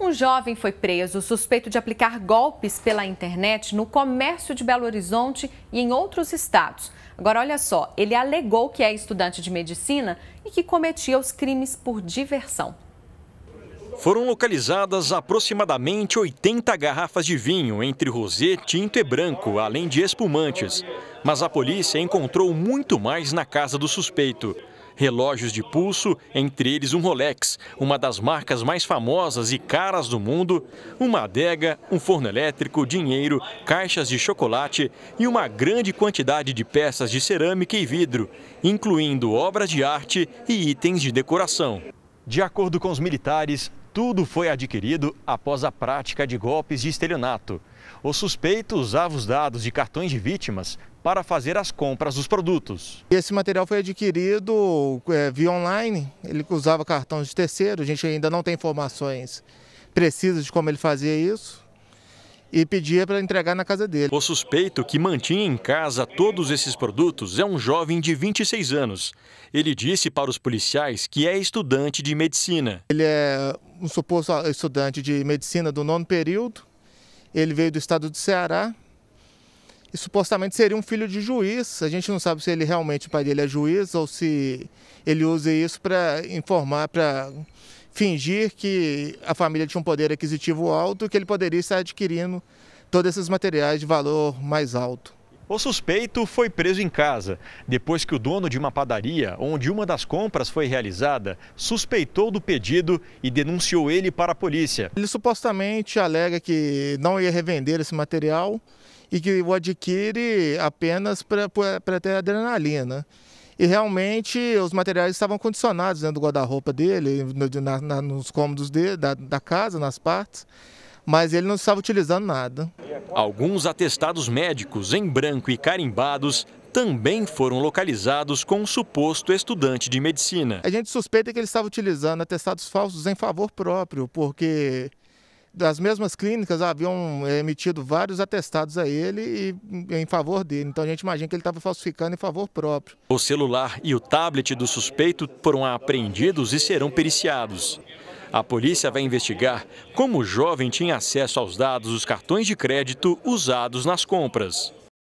Um jovem foi preso suspeito de aplicar golpes pela internet no comércio de Belo Horizonte e em outros estados. Agora, olha só, ele alegou que é estudante de medicina e que cometia os crimes por diversão. Foram localizadas aproximadamente 80 garrafas de vinho, entre rosé, tinto e branco, além de espumantes. Mas a polícia encontrou muito mais na casa do suspeito relógios de pulso, entre eles um Rolex, uma das marcas mais famosas e caras do mundo, uma adega, um forno elétrico, dinheiro, caixas de chocolate e uma grande quantidade de peças de cerâmica e vidro, incluindo obras de arte e itens de decoração. De acordo com os militares, tudo foi adquirido após a prática de golpes de estelionato. O suspeito usava os dados de cartões de vítimas para fazer as compras dos produtos. Esse material foi adquirido é, via online, ele usava cartão de terceiro, a gente ainda não tem informações precisas de como ele fazia isso e pedia para entregar na casa dele. O suspeito que mantinha em casa todos esses produtos é um jovem de 26 anos. Ele disse para os policiais que é estudante de medicina. Ele é um suposto estudante de medicina do nono período. Ele veio do estado do Ceará, e supostamente seria um filho de juiz. A gente não sabe se ele realmente, o pai dele é juiz ou se ele usa isso para informar, para fingir que a família tinha um poder aquisitivo alto e que ele poderia estar adquirindo todos esses materiais de valor mais alto. O suspeito foi preso em casa, depois que o dono de uma padaria, onde uma das compras foi realizada, suspeitou do pedido e denunciou ele para a polícia. Ele supostamente alega que não ia revender esse material e que o adquire apenas para ter adrenalina. E realmente os materiais estavam condicionados dentro do guarda-roupa dele, no, na, na, nos cômodos dele, da, da casa, nas partes, mas ele não estava utilizando nada. Alguns atestados médicos em branco e carimbados também foram localizados com um suposto estudante de medicina. A gente suspeita que ele estava utilizando atestados falsos em favor próprio, porque das mesmas clínicas haviam eh, emitido vários atestados a ele e, em favor dele. Então a gente imagina que ele estava falsificando em favor próprio. O celular e o tablet do suspeito foram apreendidos e serão periciados. A polícia vai investigar como o jovem tinha acesso aos dados dos cartões de crédito usados nas compras.